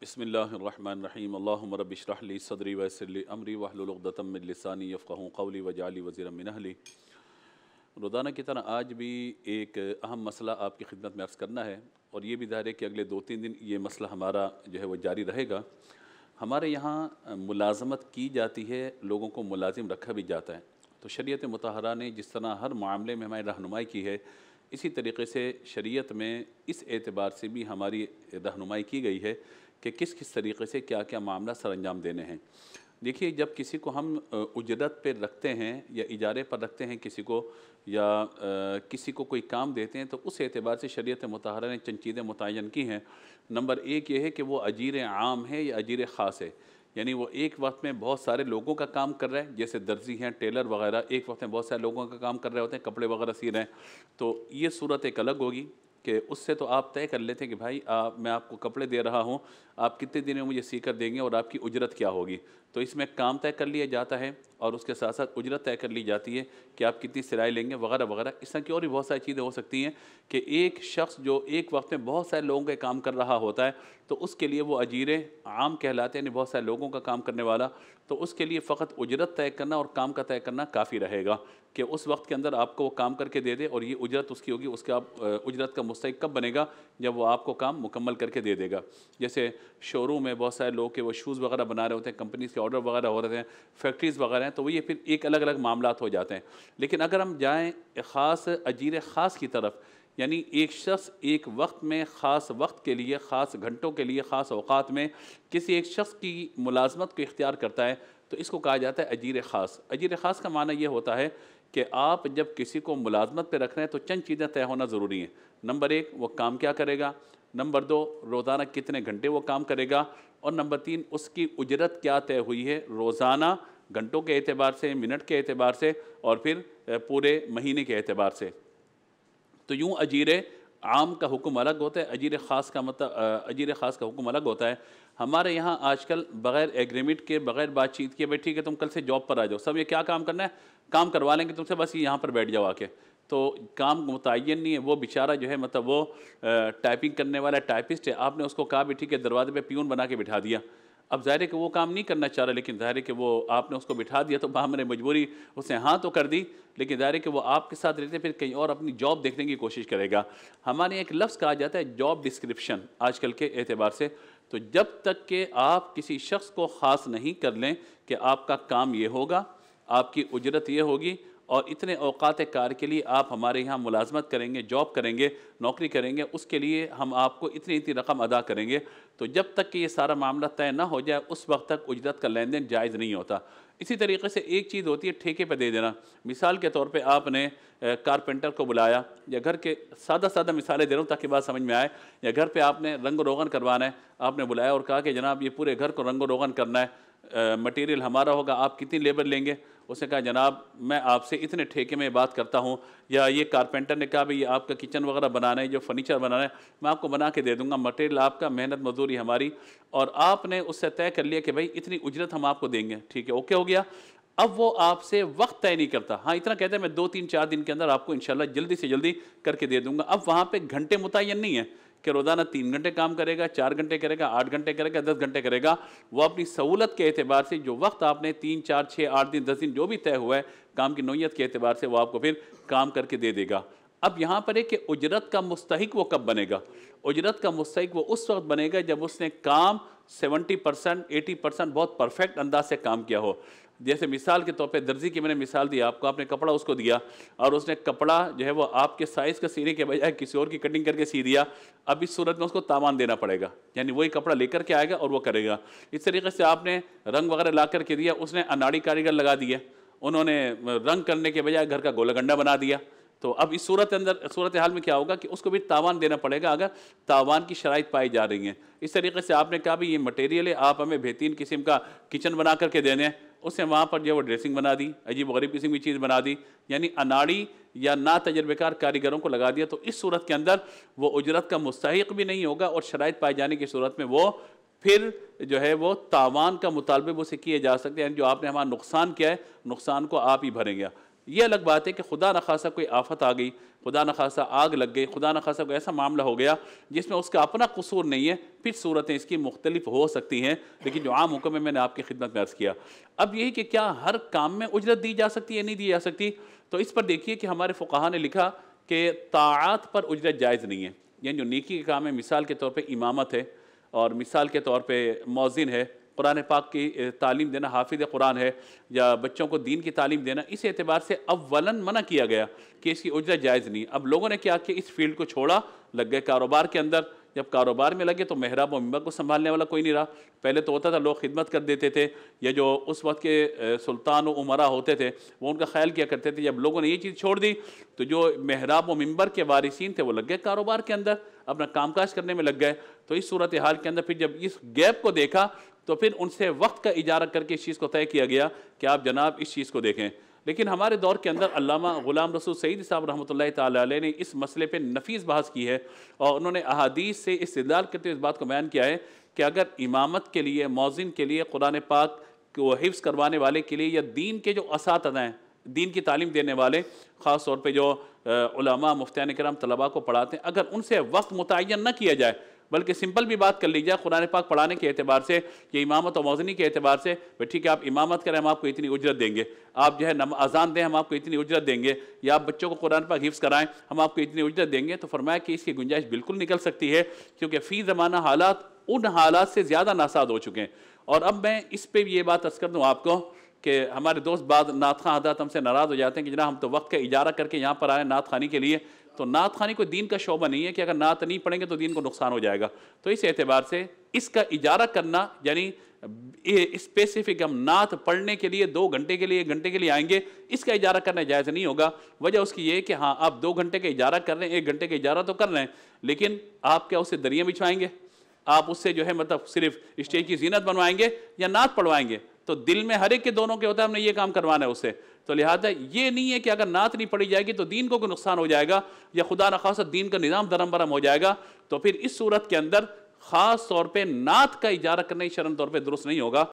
لي امري واحلل सदरी من لساني يفقهوا قولي واجعل لي वजाली من اهلي रोज़ाना की तरह आज भी एक अहम मसला आपकी खिदमत में अर्ज़ करना है और ये भी ज़ाहिर है कि अगले दो तीन दिन ये मसला हमारा जो है वो जारी रहेगा हमारे यहाँ मुलाजमत की जाती है लोगों को मुलाजिम रखा भी जाता है तो शरीयत मतहरा ने जिस तरह हर मामले में हमारी रहनुमाई की है इसी तरीके से शरीयत में इस एतबार से भी हमारी रहनुमाई की गई है कि किस किस तरीके से क्या क्या मामला सर अंजाम देने हैं देखिए जब किसी को हम उजरत पर रखते हैं या इजारे पर रखते हैं किसी को या आ, किसी को कोई काम देते हैं तो उस एतबार से शरीत मतहरा ने चंद चीज़ें मुतन की हैं नंबर एक ये है कि वो अजीर आम है या अजीर ख़ास है यानी वो एक वक्त में बहुत सारे लोगों का काम कर रहे हैं जैसे दर्जी हैं टेलर वगैरह एक वक्त में बहुत सारे लोगों का काम कर रहे होते हैं कपड़े वगैरह सी रहे हैं तो ये सूरत एक अलग होगी कि उससे तो आप तय कर लेते हैं कि भाई आ, मैं आपको कपड़े दे रहा हूँ आप कितने दिन में मुझे सीकर देंगे और आपकी उजरत क्या होगी तो इसमें काम तय कर लिया जाता है और उसके साथ साथ उजरत तय कर ली जाती है कि आप कितनी सिलाई लेंगे वगैरह वगैरह इस तरह की और भी बहुत सारी चीज़ें हो सकती हैं कि एक शख्स जो एक वक्त में बहुत सारे लोगों के काम कर रहा होता है तो उसके लिए वो अजीरे आम कहलाते हैं बहुत सारे लोगों का काम करने वाला तो उसके लिए फ़कत उजरत तय करना और काम का तय करना काफ़ी रहेगा कि उस वक्त के अंदर आपको वो काम करके दे दे और ये उजरत उसकी होगी उसका आप उजरत का मुस्तक कब बनेगा जब वो आपको काम मुकम्मल करके दे देगा जैसे शोरूम में बहुत सारे लोग के वो शूज़ वगैरह बना रहे होते हैं कंपनीज़ उसके ऑर्डर वगैरह हो रहे हैं फैक्ट्रीज़ वगैरह हैं तो वो ये फिर एक अलग अलग मामला हो जाते हैं लेकिन अगर हम जाएँ ख़ास अजीर ख़ास की तरफ यानी एक शख्स एक वक्त में ख़ास वक्त के लिए ख़ास घंटों के लिए ख़ास अवकात में किसी एक शख्स की मुलाजमत को इख्तियार करता है तो इसको कहा जाता है अजीर ख़ास अजीर ख़ास का माना यह होता है कि आप जब किसी को मुलाजमत पर रख रहे हैं तो चंद चीज़ें तय होना ज़रूरी हैं नंबर एक वो काम क्या करेगा नंबर दो रोज़ाना कितने घंटे वो काम करेगा और नंबर तीन उसकी उजरत क्या तय हुई है रोज़ाना घंटों के अतबार से मिनट के अतबार से और फिर पूरे महीने के अतबार से तो यूँ अजीर आम का हुक्म अलग होता है अजीर ख़ास का मतलब अजीर ख़ास का हुक्म अलग होता है हमारे यहाँ आजकल बग़ैर एग्रीमेंट के बग़ैर बातचीत किए भाई ठीक है तुम कल से जॉब पर आ जाओ सब ये क्या काम करना है काम करवा लेंगे तुमसे बस ये यहाँ पर बैठ जाओ आके तो काम मुतन नहीं है वो बेचारा जो है मतलब वो टाइपिंग करने वाला टाइपिस्ट है आपने उसको कहा भी ठीक है दरवाजे पे प्यून बना के बिठा दिया अब ज़ाहिर है कि वो काम नहीं करना चाह रहा लेकिन ज़ाहिर है कि वो आपने उसको बिठा दिया तो वहाँ मैंने मजबूरी उसने हाँ तो कर दी लेकिन ज़ाहिर है कि वो आपके साथ रहते फिर कहीं और अपनी जॉब देखने की कोशिश करेगा हमारे एक लफ्ज़ कहा जाता है जॉब डिस्क्रिप्शन आजकल के एतबार से तो जब तक कि आप किसी शख्स को ख़ास नहीं कर लें कि आपका काम ये होगा आपकी उजरत ये होगी और इतने अवकात कार के लिए आप हमारे यहाँ मुलाजमत करेंगे जॉब करेंगे नौकरी करेंगे उसके लिए हम आपको इतनी इतनी रकम अदा करेंगे तो जब तक कि ये सारा मामला तय ना हो जाए उस वक्त तक उजरत का लेन देन जायज़ नहीं होता इसी तरीके से एक चीज़ होती है ठेके पर दे देना मिसाल के तौर पर आपने कारपेंटर को बुलाया या घर के सादा सादा मिसालें दे रहा हूँ ताकि बात समझ में आए या घर पर आपने रंग रोगन करवाना है आपने बुलाया और कहा कि जनाब ये पूरे घर को रंग रोगन करना है मटेरियल हमारा होगा आप कितनी लेबर लेंगे उसने कहा जनाब मैं आपसे इतने ठेके में बात करता हूँ या ये कारपेंटर ने कहा भाई ये आपका किचन वगैरह बनाना है जो फर्नीचर बनाना है मैं आपको बना के दे दूँगा मटेरियल आपका मेहनत मजदूरी हमारी और आपने उससे तय कर लिया कि भाई इतनी उजरत हम आपको देंगे ठीक है ओके हो गया अब वो आपसे वक्त तय नहीं करता हाँ इतना कहते हैं मैं दो तीन चार दिन के अंदर आपको इंशाल्लाह जल्दी से जल्दी करके दे दूंगा अब वहाँ पे घंटे मुतयन नहीं है कि रोज़ाना तीन घंटे काम करेगा चार घंटे करेगा आठ घंटे करेगा दस घंटे करेगा वो अपनी सहूलत के अतबार से जो वक्त आपने तीन चार छः आठ दिन दस दिन जो भी तय हुआ है काम की नोयत के अतबार से वो आपको फिर काम करके दे देगा अब यहाँ पर है कि उजरत का मुस्तक वो कब बनेगा उजरत का मुस्तक वो उस वक्त बनेगा जब उसने काम सेवेंटी परसेंट एटी परसेंट बहुत परफेक्ट अंदाज से काम किया हो जैसे मिसाल के तौर पे दर्जी की मैंने मिसाल दी आपको आपने कपड़ा उसको दिया और उसने कपड़ा जो है वो आपके साइज़ का सीने के बजाय किसी और की कटिंग करके सी दिया अब इस सूरत में उसको तामान देना पड़ेगा यानी वही कपड़ा लेकर के आएगा और वो करेगा इस तरीके से आपने रंग वगैरह ला करके दिया उसने अनाड़ी कारीगर लगा दिए उन्होंने रंग करने के बजाय घर का गोला गंडा बना दिया तो अब इस सूरत अंदर सूरत हाल में क्या होगा कि उसको भी तावान देना पड़ेगा अगर तावान की शराइ पाई जा रही है इस तरीके से आपने कहा भी ये मटेरियल है आप हमें बेहतरीन किस्म का किचन बना करके देने हैं उसने वहाँ पर जो है वो ड्रेसिंग बना दी अजीब गरीब किसी भी चीज़ बना दी यानी अनाड़ी या ना तजर्बेकार कारीगरों को लगा दिया तो इस सूरत के अंदर वो उजरत का मुस्तक भी नहीं होगा और शराइ पाए जाने की सूरत में वो फिर जो है वो तावान का मुतालबे उसे किए जा सकते हैं जो आपने हमारा नुकसान किया है नुकसान को आप ही भरेंगे ये अलग बात है कि खुदा न खासा कोई आफत आ गई खुदा न खासा आग लग गई खुदा न खासा कोई ऐसा मामला हो गया जिसमें उसका अपना कसूर नहीं है फिर सूरतें इसकी मुख्तलिफ हो सकती हैं लेकिन जो आम हुक्म है मैंने आपकी खिदमत में अर्ज़ किया अब यही कि क्या हर काम में उजरत दी जा सकती है नहीं दी जा सकती तो इस पर देखिए कि हमारे फ़ुकाहा ने लिखा कि ताआत पर उजरत जायज़ नहीं है यानी जो नेकी के काम है मिसाल के तौर पर इमामत है और मिसाल के तौर पर मौजिन है कुरान पाक की तालीम देना हाफिज कुरान है या बच्चों को दीन की तालीम देना इस एतबार से अवला मना किया गया कि इसकी उजरा जायज़ नहीं अब लोगों ने क्या कि इस फील्ड को छोड़ा लग गए कारोबार के अंदर जब कारोबार में लगे तो महराब और मम्बर को संभालने वाला कोई नहीं रहा पहले तो होता था लोग खिदमत कर देते थे या जो उस वक्त के सुल्तान उमरा होते थे वो उनका ख्याल किया करते थे जब लोगों ने ये चीज़ छोड़ दी तो जो महराब व मम्बर के वारिसन थे वो लग गए कारोबार के अंदर अपना कामकाज करने में लग गए तो इस सूरत हाल के अंदर फिर जब इस गैप को देखा तो फिर उनसे वक्त का इजारा करके इस चीज़ को तय किया गया कि आप जनाब इस चीज़ को देखें लेकिन हमारे दौर के अंदर अल्लामा ग़ुलाम रसूल सईद साहब रहमत ला ने इस मसले पर नफीस बहस की है और उन्होंने अहादीस से इस्तेदाल करते हुए इस बात को बयान किया है कि अगर इमामत के लिए मौजिन के लिए कुरान पाक को हिफ्स करवाने वाले के लिए या दीन के जो असात हैं दीन की तालीम देने वाले ख़ास तौर पर जो उलमा मुफ्तान कराम तलबा को पढ़ाते हैं अगर उनसे वक्त मुतन न किया जाए बल्कि सिंपल भी बात कर लीजिए कुरान पाक पढ़ाने के अतबार से या इमामत और मौजनी के अतबार से भाई ठीक है आप इमामत करें हम आपको इतनी उजरत देंगे आप जो है नम अजान दें हम आपको इतनी उजरत देंगे या आप बच्चों को कुरान पाक हिफ्स कराएं हम आपको इतनी उजरत देंगे तो फरमाया कि इसकी गुंजाइश बिल्कुल निकल सकती है क्योंकि फ़ी ज़माना हालात उन हालात से ज़्यादा नासाद हो चुके हैं और अब मैं इस पर भी ये बात अर्ज़ कर दूँ आपको कि हमारे दोस्त बाद नात खां हदात हमसे नाराज़ हो जाते हैं कि जना हम तो वक्त का इजारा करके यहाँ पर आए नात खानी के लिए तो नात खानी कोई दीन का शोबा नहीं है कि अगर नात नहीं पढ़ेंगे तो दीन को नुकसान हो जाएगा तो इस एतबार से इसका इजारा करना यानी स्पेसिफिक हम नात पढ़ने के लिए दो घंटे के लिए एक घंटे के लिए आएंगे इसका इजारा करना जायज़ नहीं होगा वजह उसकी ये कि हाँ आप दो घंटे का इजारा कर रहे हैं एक घंटे का इजारा तो कर रहे हैं लेकिन आप क्या उससे दरिया बिछवाएंगे आप उससे जो है मतलब सिर्फ स्टेज की जीनत बनवाएंगे या नात पढ़वाएंगे तो दिल में हर एक के दोनों के होता है हमने ये काम करवाना है उससे तो लिहाजा ये नहीं है कि अगर नात नहीं पड़ी जाएगी तो दीन को कोई नुकसान हो जाएगा या खुदा न खासा दीन का निज़ाम धर्म भरम हो जाएगा तो फिर इस सूरत के अंदर ख़ास तौर पर नात का इजारा करना शर्म तौर पर दुरुस्त नहीं होगा